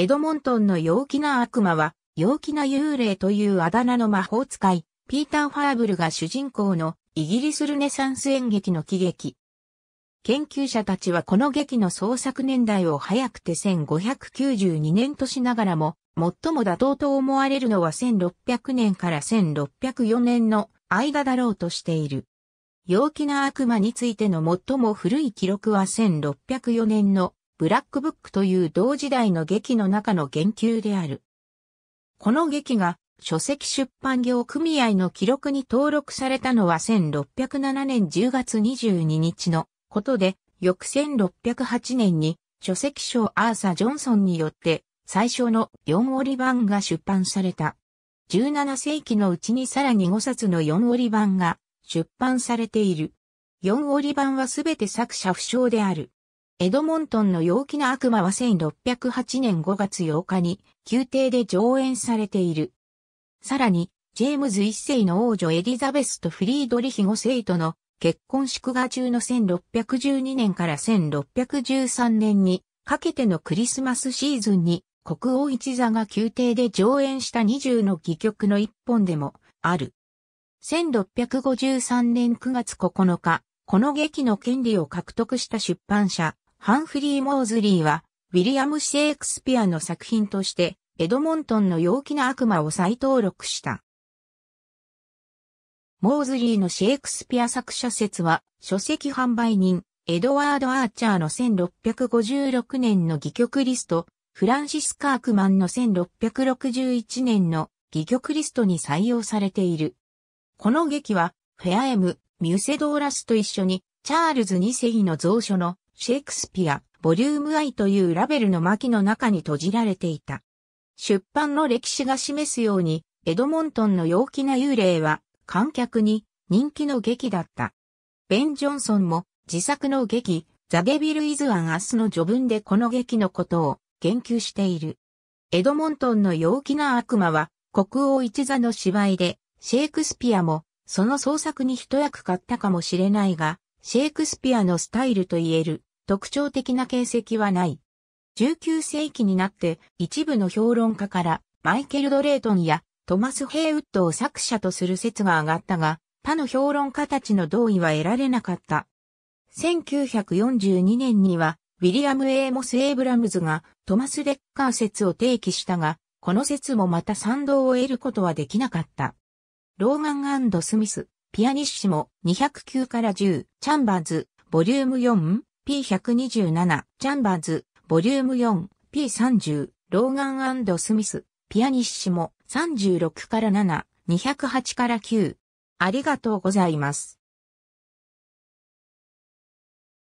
エドモントンの陽気な悪魔は、陽気な幽霊というあだ名の魔法使い、ピーター・ファーブルが主人公のイギリスルネサンス演劇の喜劇。研究者たちはこの劇の創作年代を早くて1592年としながらも、最も妥当と思われるのは1600年から1604年の間だろうとしている。陽気な悪魔についての最も古い記録は1604年のブラックブックという同時代の劇の中の言及である。この劇が書籍出版業組合の記録に登録されたのは1607年10月22日のことで、翌1608年に書籍賞アーサ・ジョンソンによって最初の4折版が出版された。17世紀のうちにさらに5冊の4折版が出版されている。4折版はすべて作者不詳である。エドモントンの陽気な悪魔は1608年5月8日に宮廷で上演されている。さらに、ジェームズ一世の王女エリザベスとフリードリヒ5世との結婚祝賀中の1612年から1613年にかけてのクリスマスシーズンに国王一座が宮廷で上演した20の戯曲の一本でもある。1653年9月9日、この劇の権利を獲得した出版社、ハンフリー・モーズリーは、ウィリアム・シェイクスピアの作品として、エドモントンの陽気な悪魔を再登録した。モーズリーのシェイクスピア作者説は、書籍販売人、エドワード・アーチャーの1656年の戯曲リスト、フランシス・カークマンの1661年の戯曲リストに採用されている。この劇は、フェアエム、ミュセドーラスと一緒に、チャールズ2世の蔵書のシェイクスピア、ボリューム I というラベルの巻の中に閉じられていた。出版の歴史が示すように、エドモントンの陽気な幽霊は、観客に人気の劇だった。ベン・ジョンソンも、自作の劇、ザ・デビル・イズ・アン・アスの序文でこの劇のことを言及している。エドモントンの陽気な悪魔は、国王一座の芝居で、シェイクスピアも、その創作に一役買ったかもしれないが、シェイクスピアのスタイルと言える、特徴的な形跡はない。19世紀になって一部の評論家からマイケル・ドレートンやトマス・ヘイウッドを作者とする説が上がったが、他の評論家たちの同意は得られなかった。1942年には、ウィリアム・エーモス・エイブラムズがトマス・レッカー説を提起したが、この説もまた賛同を得ることはできなかった。ローガンスミス、ピアニッシモ、209から10、チャンバーズ、ボリューム4、P127、チャンバーズ、ボリューム4、P30、ローガンスミス、ピアニッシモ、36から7、208から9。ありがとうございます。